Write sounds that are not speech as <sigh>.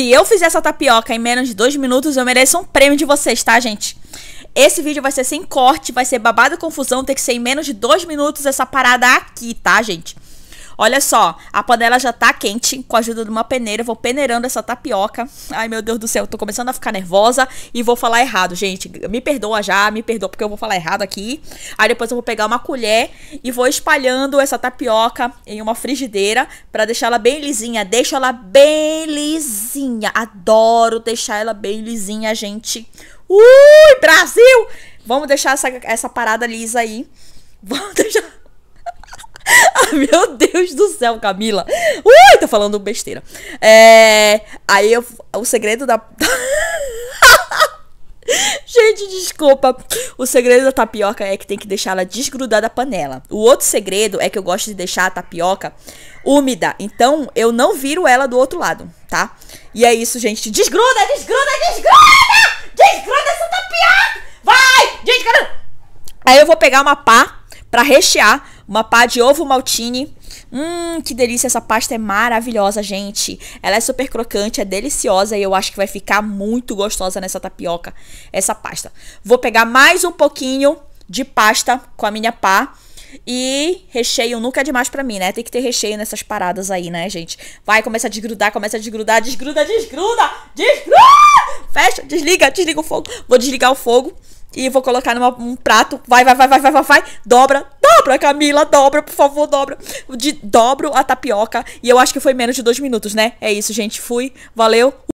Se eu fizer essa tapioca em menos de dois minutos, eu mereço um prêmio de vocês, tá, gente? Esse vídeo vai ser sem corte, vai ser babado confusão, tem que ser em menos de dois minutos essa parada aqui, tá, gente? Olha só, a panela já tá quente, com a ajuda de uma peneira, vou peneirando essa tapioca. Ai, meu Deus do céu, tô começando a ficar nervosa e vou falar errado, gente. Me perdoa já, me perdoa porque eu vou falar errado aqui. Aí depois eu vou pegar uma colher e vou espalhando essa tapioca em uma frigideira para deixar ela bem lisinha. Deixa ela bem lisinha lisinha. Adoro deixar ela bem lisinha, gente. Ui, Brasil! Vamos deixar essa, essa parada lisa aí. <laughs> Vamos deixar... ah, <laughs> meu Deus do céu, Camila. Ui, tô falando besteira. É, aí eu, o segredo da, <laughs> de desculpa. O segredo da tapioca é que tem que deixá-la desgrudar da panela. O outro segredo é que eu gosto de deixar a tapioca úmida. Então eu não viro ela do outro lado, tá? E é isso, gente. Desgruda, desgruda, desgruda! Desgruda essa tapioca! Vai! Desgruda! Aí eu vou pegar uma pá para rechear uma pá de ovo maltine. Hum, que delícia, essa pasta é maravilhosa, gente. Ela é super crocante, é deliciosa e eu acho que vai ficar muito gostosa nessa tapioca, essa pasta. Vou pegar mais um pouquinho de pasta com a minha pá. E recheio nunca é demais para mim, né? Tem que ter recheio nessas paradas aí, né, gente? Vai, começa a desgrudar, começa a desgrudar, desgruda, desgruda, desgruda! Fecha, desliga, desliga o fogo. Vou desligar o fogo e vou colocar num um prato. Vai, vai, vai, vai, vai, vai, vai. Dobra, dobra, Camila, dobra, por favor, dobra. De, dobro a tapioca. E eu acho que foi menos de dois minutos, né? É isso, gente. Fui. Valeu.